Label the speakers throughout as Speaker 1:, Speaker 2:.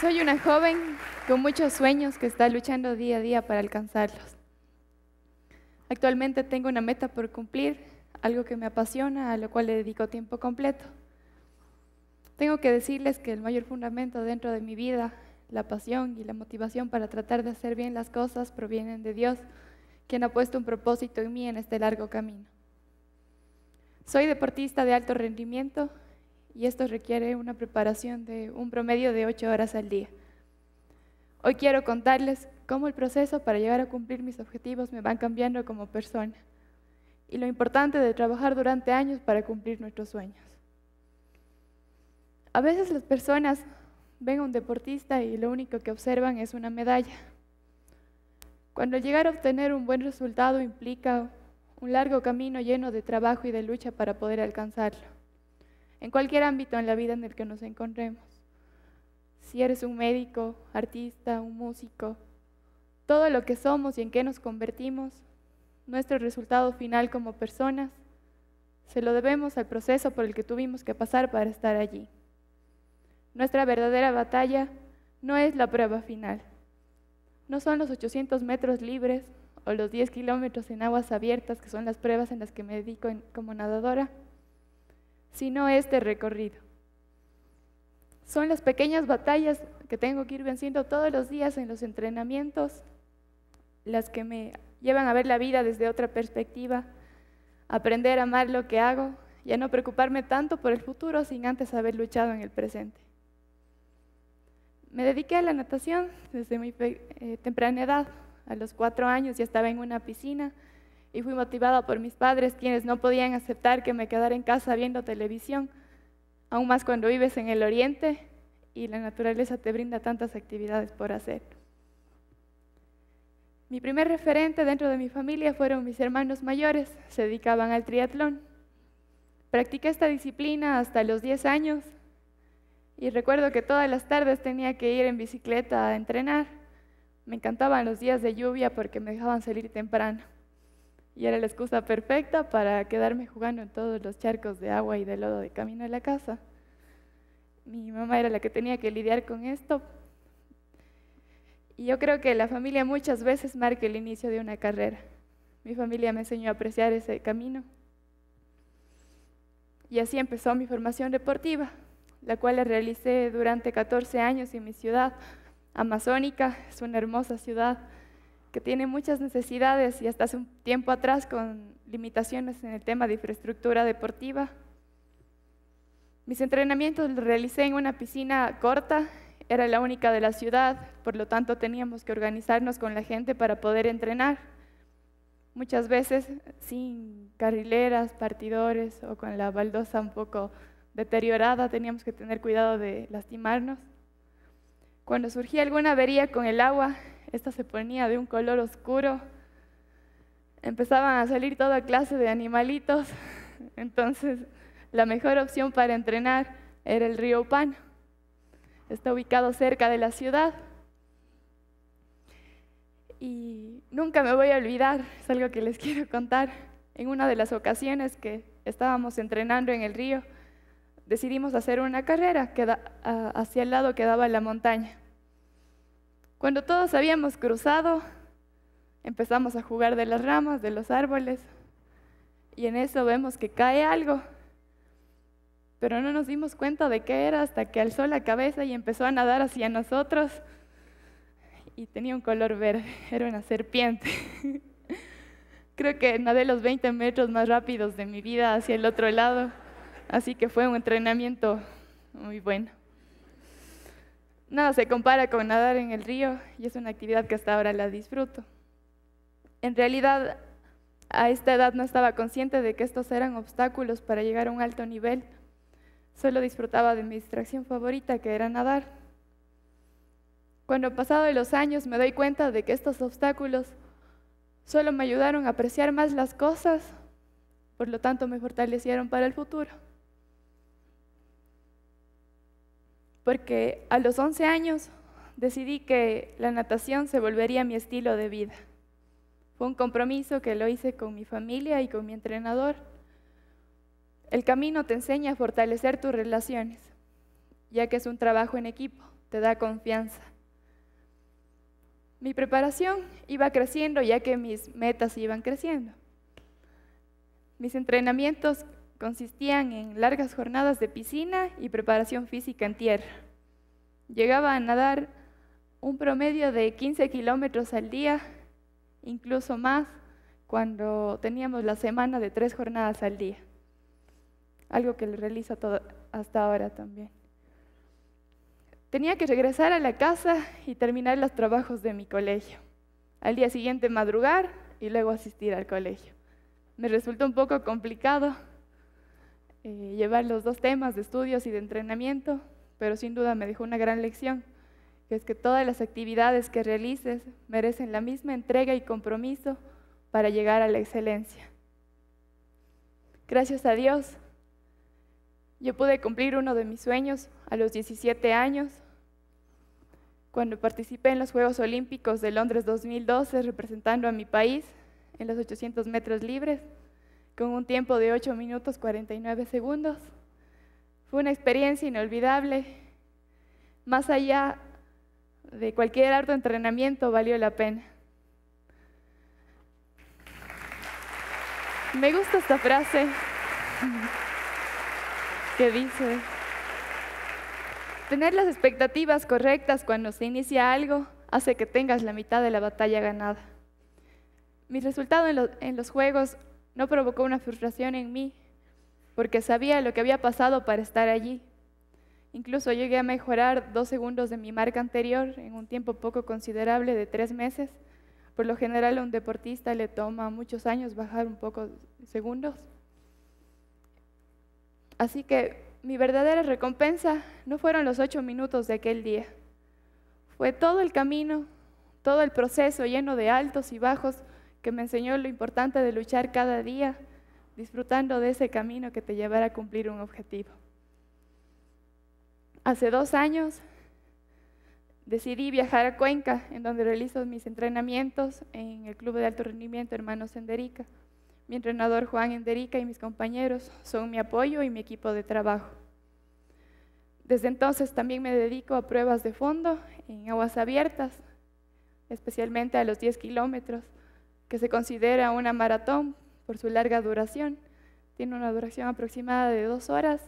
Speaker 1: Soy una joven con muchos sueños que está luchando día a día para alcanzarlos. Actualmente tengo una meta por cumplir, algo que me apasiona, a lo cual le dedico tiempo completo. Tengo que decirles que el mayor fundamento dentro de mi vida, la pasión y la motivación para tratar de hacer bien las cosas provienen de Dios, quien ha puesto un propósito en mí en este largo camino. Soy deportista de alto rendimiento, y esto requiere una preparación de un promedio de 8 horas al día. Hoy quiero contarles cómo el proceso para llegar a cumplir mis objetivos me va cambiando como persona y lo importante de trabajar durante años para cumplir nuestros sueños. A veces las personas ven a un deportista y lo único que observan es una medalla. Cuando llegar a obtener un buen resultado implica un largo camino lleno de trabajo y de lucha para poder alcanzarlo en cualquier ámbito en la vida en el que nos encontremos. Si eres un médico, artista, un músico, todo lo que somos y en qué nos convertimos, nuestro resultado final como personas, se lo debemos al proceso por el que tuvimos que pasar para estar allí. Nuestra verdadera batalla no es la prueba final, no son los 800 metros libres o los 10 kilómetros en aguas abiertas, que son las pruebas en las que me dedico como nadadora, sino este recorrido. Son las pequeñas batallas que tengo que ir venciendo todos los días en los entrenamientos, las que me llevan a ver la vida desde otra perspectiva, aprender a amar lo que hago y a no preocuparme tanto por el futuro sin antes haber luchado en el presente. Me dediqué a la natación desde muy eh, temprana edad. A los cuatro años ya estaba en una piscina y fui motivada por mis padres, quienes no podían aceptar que me quedara en casa viendo televisión, aún más cuando vives en el oriente y la naturaleza te brinda tantas actividades por hacer. Mi primer referente dentro de mi familia fueron mis hermanos mayores, se dedicaban al triatlón. Practiqué esta disciplina hasta los 10 años y recuerdo que todas las tardes tenía que ir en bicicleta a entrenar. Me encantaban los días de lluvia porque me dejaban salir temprano. Y era la excusa perfecta para quedarme jugando en todos los charcos de agua y de lodo de camino a la casa. Mi mamá era la que tenía que lidiar con esto. Y yo creo que la familia muchas veces marca el inicio de una carrera. Mi familia me enseñó a apreciar ese camino. Y así empezó mi formación deportiva, la cual la realicé durante 14 años en mi ciudad, Amazónica, es una hermosa ciudad que tiene muchas necesidades y hasta hace un tiempo atrás con limitaciones en el tema de infraestructura deportiva. Mis entrenamientos los realicé en una piscina corta, era la única de la ciudad, por lo tanto teníamos que organizarnos con la gente para poder entrenar. Muchas veces sin carrileras, partidores o con la baldosa un poco deteriorada, teníamos que tener cuidado de lastimarnos. Cuando surgía alguna avería con el agua, esta se ponía de un color oscuro. Empezaban a salir toda clase de animalitos. Entonces, la mejor opción para entrenar era el río Pan. Está ubicado cerca de la ciudad. Y nunca me voy a olvidar, es algo que les quiero contar. En una de las ocasiones que estábamos entrenando en el río, decidimos hacer una carrera hacia el lado que daba la montaña. Cuando todos habíamos cruzado, empezamos a jugar de las ramas, de los árboles, y en eso vemos que cae algo. Pero no nos dimos cuenta de qué era hasta que alzó la cabeza y empezó a nadar hacia nosotros y tenía un color verde, era una serpiente. Creo que nadé los 20 metros más rápidos de mi vida hacia el otro lado, así que fue un entrenamiento muy bueno. Nada se compara con nadar en el río y es una actividad que hasta ahora la disfruto. En realidad, a esta edad no estaba consciente de que estos eran obstáculos para llegar a un alto nivel. Solo disfrutaba de mi distracción favorita, que era nadar. Cuando pasado de los años me doy cuenta de que estos obstáculos solo me ayudaron a apreciar más las cosas, por lo tanto me fortalecieron para el futuro. porque a los 11 años decidí que la natación se volvería mi estilo de vida. Fue un compromiso que lo hice con mi familia y con mi entrenador. El camino te enseña a fortalecer tus relaciones, ya que es un trabajo en equipo, te da confianza. Mi preparación iba creciendo ya que mis metas iban creciendo. Mis entrenamientos consistían en largas jornadas de piscina y preparación física en tierra. Llegaba a nadar un promedio de 15 kilómetros al día, incluso más, cuando teníamos la semana de tres jornadas al día. Algo que realizo hasta ahora también. Tenía que regresar a la casa y terminar los trabajos de mi colegio. Al día siguiente madrugar y luego asistir al colegio. Me resultó un poco complicado eh, llevar los dos temas de estudios y de entrenamiento, pero sin duda me dejó una gran lección, que es que todas las actividades que realices merecen la misma entrega y compromiso para llegar a la excelencia. Gracias a Dios, yo pude cumplir uno de mis sueños a los 17 años, cuando participé en los Juegos Olímpicos de Londres 2012 representando a mi país en los 800 metros libres con un tiempo de 8 minutos 49 segundos. Fue una experiencia inolvidable. Más allá de cualquier harto entrenamiento, valió la pena. Me gusta esta frase que dice, tener las expectativas correctas cuando se inicia algo hace que tengas la mitad de la batalla ganada. Mi resultado en, en los juegos no provocó una frustración en mí, porque sabía lo que había pasado para estar allí. Incluso llegué a mejorar dos segundos de mi marca anterior en un tiempo poco considerable de tres meses. Por lo general a un deportista le toma muchos años bajar un poco segundos. Así que mi verdadera recompensa no fueron los ocho minutos de aquel día. Fue todo el camino, todo el proceso lleno de altos y bajos, que me enseñó lo importante de luchar cada día, disfrutando de ese camino que te llevará a cumplir un objetivo. Hace dos años decidí viajar a Cuenca, en donde realizo mis entrenamientos en el Club de Alto Rendimiento Hermanos Enderica. Mi entrenador Juan Enderica y mis compañeros son mi apoyo y mi equipo de trabajo. Desde entonces también me dedico a pruebas de fondo en aguas abiertas, especialmente a los 10 kilómetros, que se considera una maratón por su larga duración. Tiene una duración aproximada de dos horas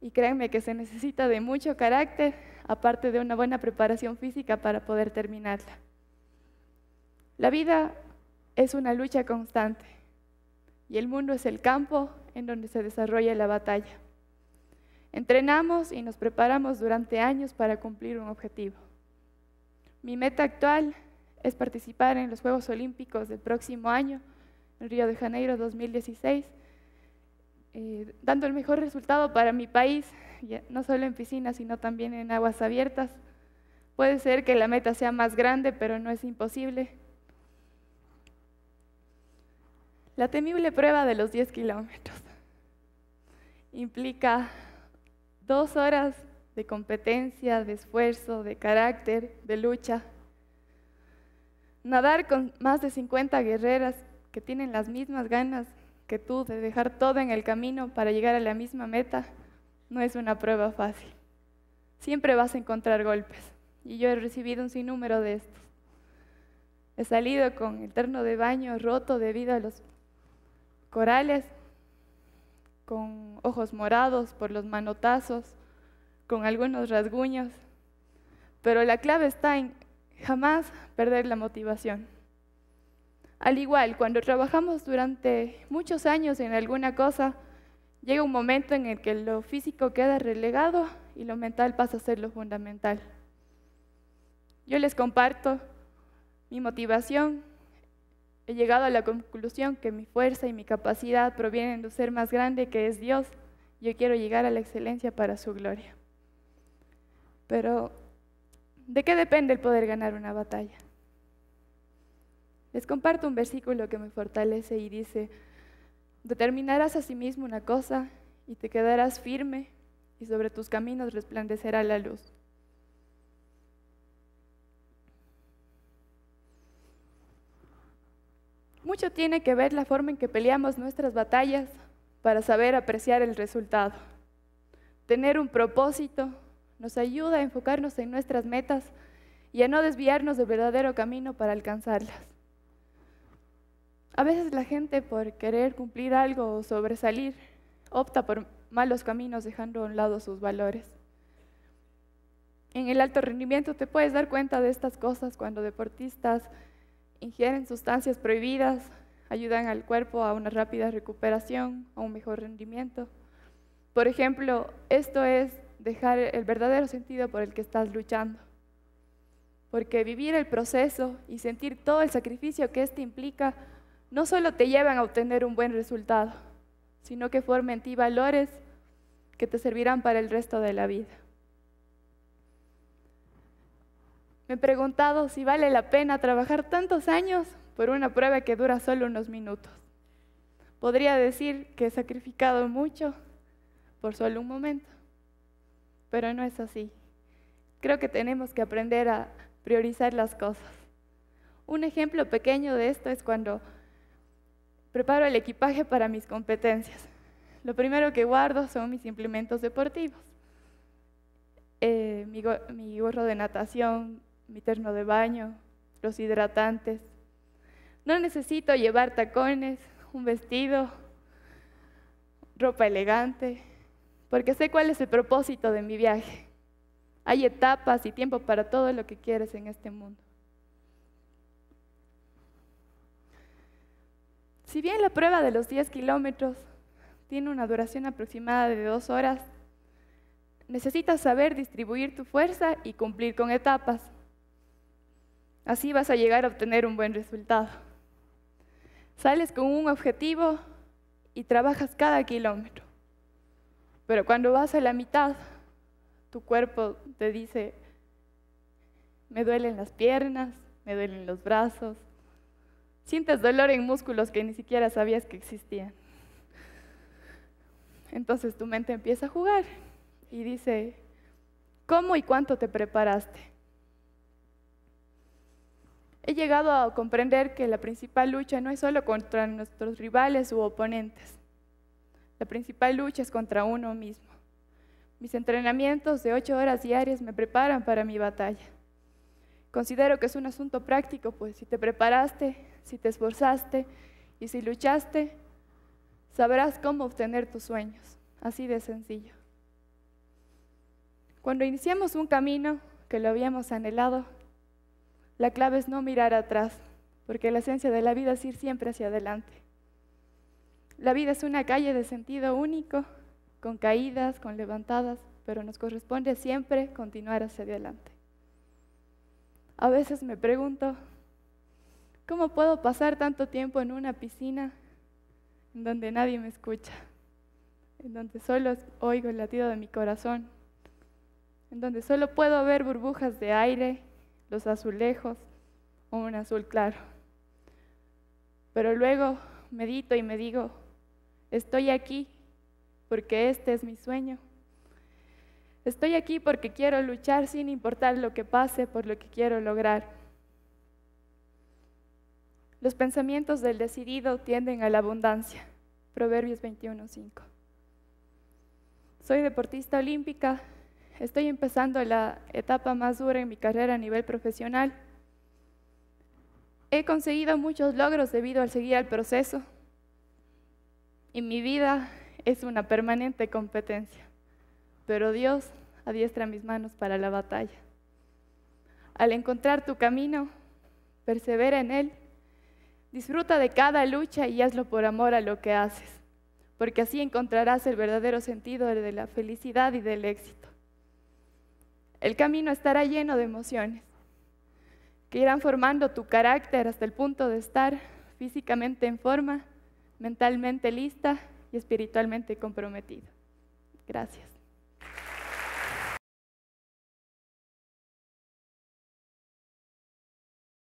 Speaker 1: y créanme que se necesita de mucho carácter, aparte de una buena preparación física para poder terminarla. La vida es una lucha constante y el mundo es el campo en donde se desarrolla la batalla. Entrenamos y nos preparamos durante años para cumplir un objetivo. Mi meta actual es participar en los Juegos Olímpicos del próximo año, en Río de Janeiro 2016, eh, dando el mejor resultado para mi país, eh, no solo en piscinas, sino también en aguas abiertas. Puede ser que la meta sea más grande, pero no es imposible. La temible prueba de los 10 kilómetros implica dos horas de competencia, de esfuerzo, de carácter, de lucha nadar con más de 50 guerreras que tienen las mismas ganas que tú de dejar todo en el camino para llegar a la misma meta no es una prueba fácil. Siempre vas a encontrar golpes y yo he recibido un sinnúmero de estos. He salido con el terno de baño roto debido a los corales, con ojos morados por los manotazos, con algunos rasguños, pero la clave está en Jamás perder la motivación. Al igual, cuando trabajamos durante muchos años en alguna cosa, llega un momento en el que lo físico queda relegado y lo mental pasa a ser lo fundamental. Yo les comparto mi motivación. He llegado a la conclusión que mi fuerza y mi capacidad provienen de un ser más grande que es Dios. Yo quiero llegar a la excelencia para su gloria. Pero ¿De qué depende el poder ganar una batalla? Les comparto un versículo que me fortalece y dice, determinarás a sí mismo una cosa y te quedarás firme y sobre tus caminos resplandecerá la luz. Mucho tiene que ver la forma en que peleamos nuestras batallas para saber apreciar el resultado, tener un propósito nos ayuda a enfocarnos en nuestras metas y a no desviarnos del verdadero camino para alcanzarlas. A veces la gente por querer cumplir algo o sobresalir opta por malos caminos dejando a un lado sus valores. En el alto rendimiento te puedes dar cuenta de estas cosas cuando deportistas ingieren sustancias prohibidas, ayudan al cuerpo a una rápida recuperación, a un mejor rendimiento. Por ejemplo, esto es dejar el verdadero sentido por el que estás luchando. Porque vivir el proceso y sentir todo el sacrificio que éste implica no solo te llevan a obtener un buen resultado, sino que formen en ti valores que te servirán para el resto de la vida. Me he preguntado si vale la pena trabajar tantos años por una prueba que dura solo unos minutos. Podría decir que he sacrificado mucho por solo un momento pero no es así. Creo que tenemos que aprender a priorizar las cosas. Un ejemplo pequeño de esto es cuando preparo el equipaje para mis competencias. Lo primero que guardo son mis implementos deportivos. Eh, mi gorro de natación, mi terno de baño, los hidratantes. No necesito llevar tacones, un vestido, ropa elegante, porque sé cuál es el propósito de mi viaje. Hay etapas y tiempo para todo lo que quieres en este mundo. Si bien la prueba de los 10 kilómetros tiene una duración aproximada de dos horas, necesitas saber distribuir tu fuerza y cumplir con etapas. Así vas a llegar a obtener un buen resultado. Sales con un objetivo y trabajas cada kilómetro. Pero cuando vas a la mitad, tu cuerpo te dice, me duelen las piernas, me duelen los brazos, sientes dolor en músculos que ni siquiera sabías que existían. Entonces tu mente empieza a jugar y dice, ¿cómo y cuánto te preparaste? He llegado a comprender que la principal lucha no es solo contra nuestros rivales u oponentes, la principal lucha es contra uno mismo. Mis entrenamientos de ocho horas diarias me preparan para mi batalla. Considero que es un asunto práctico, pues si te preparaste, si te esforzaste y si luchaste, sabrás cómo obtener tus sueños. Así de sencillo. Cuando iniciamos un camino que lo habíamos anhelado, la clave es no mirar atrás, porque la esencia de la vida es ir siempre hacia adelante. La vida es una calle de sentido único, con caídas, con levantadas, pero nos corresponde siempre continuar hacia adelante. A veces me pregunto, ¿cómo puedo pasar tanto tiempo en una piscina en donde nadie me escucha? En donde solo oigo el latido de mi corazón, en donde solo puedo ver burbujas de aire, los azulejos o un azul claro. Pero luego medito y me digo, Estoy aquí porque este es mi sueño. Estoy aquí porque quiero luchar sin importar lo que pase por lo que quiero lograr. Los pensamientos del decidido tienden a la abundancia. Proverbios 21.5. Soy deportista olímpica. Estoy empezando la etapa más dura en mi carrera a nivel profesional. He conseguido muchos logros debido al seguir al proceso, y mi vida es una permanente competencia, pero Dios adiestra mis manos para la batalla. Al encontrar tu camino, persevera en él, disfruta de cada lucha y hazlo por amor a lo que haces, porque así encontrarás el verdadero sentido de la felicidad y del éxito. El camino estará lleno de emociones que irán formando tu carácter hasta el punto de estar físicamente en forma mentalmente lista y espiritualmente comprometido. Gracias.